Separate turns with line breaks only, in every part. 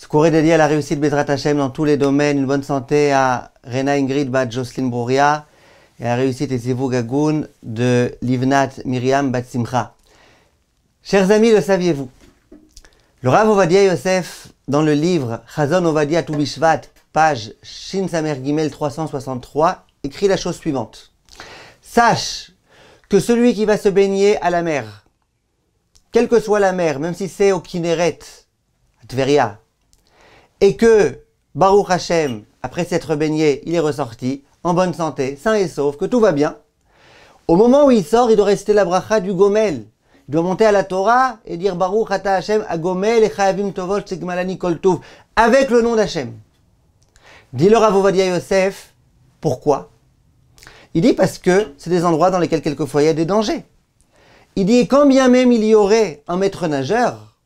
Ce courrier dédié à la réussite Bezrat Hashem dans tous les domaines. Une bonne santé à Rena Ingrid Bat Jocelyn Brouria et à la réussite et Zivou Gagoun de Livnat Miriam Bat Simcha. Chers amis, le saviez-vous Le Rav Ovadia Yosef, dans le livre Chazon Ovadia Toubishvat, page Shin Samer 363, écrit la chose suivante. Sache que celui qui va se baigner à la mer, quelle que soit la mer, même si c'est au Kinneret, à Tveria, et que Baruch Hashem, après s'être baigné, il est ressorti en bonne santé, sain et sauf, que tout va bien, au moment où il sort, il doit rester la bracha du Gomel. Il doit monter à la Torah et dire Baruch Ata Hashem, Gomel et Chavim Tovol Kol Koltuv, avec le nom d'Hashem. Dis-leur à Vovadia Yosef, pourquoi Il dit parce que c'est des endroits dans lesquels quelquefois il y a des dangers. Il dit, quand bien même il y aurait un maître nageur,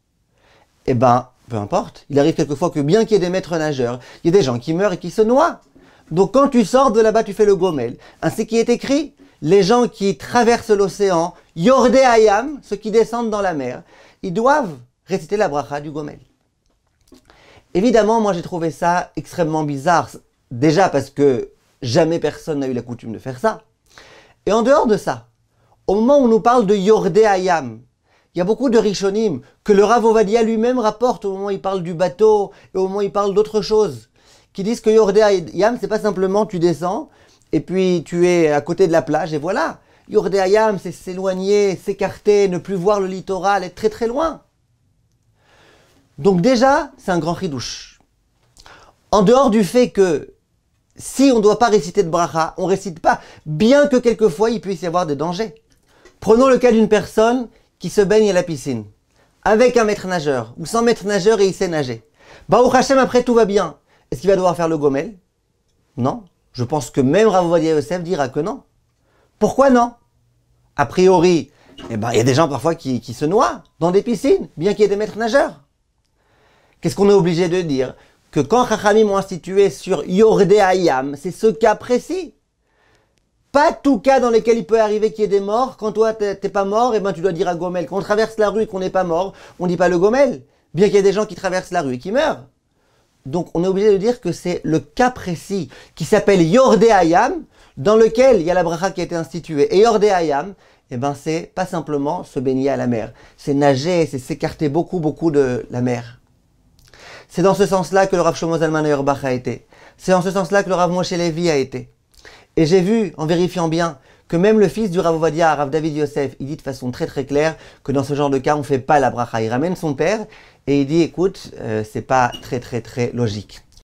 eh ben, peu importe. Il arrive quelquefois que bien qu'il y ait des maîtres nageurs, il y a des gens qui meurent et qui se noient. Donc quand tu sors de là-bas, tu fais le gomel. Ainsi qu'il est écrit, les gens qui traversent l'océan, Yordé Ayam, ceux qui descendent dans la mer, ils doivent réciter la bracha du gomel. Évidemment, moi j'ai trouvé ça extrêmement bizarre. Déjà parce que jamais personne n'a eu la coutume de faire ça. Et en dehors de ça, au moment où on nous parle de Yordé Ayam, il y a beaucoup de rishonim que le Rav Ovadia lui-même rapporte au moment où il parle du bateau et au moment où il parle d'autres choses, qui disent que Yordea c'est pas simplement tu descends et puis tu es à côté de la plage et voilà. Yordea c'est s'éloigner, s'écarter, ne plus voir le littoral, être très très loin. Donc déjà, c'est un grand ridouche. En dehors du fait que si on ne doit pas réciter de bracha, on récite pas, bien que quelquefois il puisse y avoir des dangers. Prenons le cas d'une personne qui se baigne à la piscine, avec un maître nageur, ou sans maître nageur et il sait nager. Bah, au Hachem, après tout va bien. Est-ce qu'il va devoir faire le gomel Non. Je pense que même Ravovadia Yosef dira que non. Pourquoi non A priori, eh ben, il y a des gens parfois qui, qui se noient dans des piscines, bien qu'il y ait des maîtres nageurs. Qu'est-ce qu'on est obligé de dire Que quand Chachamim ont institué sur Yordé Ayam, c'est ce cas précis pas tout cas dans lesquels il peut arriver qu'il y ait des morts. Quand toi, t'es pas mort, et eh ben, tu dois dire à Gomel qu'on traverse la rue et qu'on n'est pas mort, on dit pas le Gomel. Bien qu'il y ait des gens qui traversent la rue et qui meurent. Donc, on est obligé de dire que c'est le cas précis qui s'appelle Yordé Hayam, dans lequel il y a la bracha qui a été instituée. Et Yordé Hayam, et eh ben, c'est pas simplement se baigner à la mer. C'est nager, c'est s'écarter beaucoup, beaucoup de la mer. C'est dans ce sens-là que le Rav Shomo Zalman Yorbach a été. C'est dans ce sens-là que le Rav Moshe Levi a été. Et j'ai vu, en vérifiant bien, que même le fils du Rav Ovadia, Rav David Yosef, il dit de façon très très claire que dans ce genre de cas, on ne fait pas la bracha. Il ramène son père et il dit, écoute, euh, c'est pas très très très logique.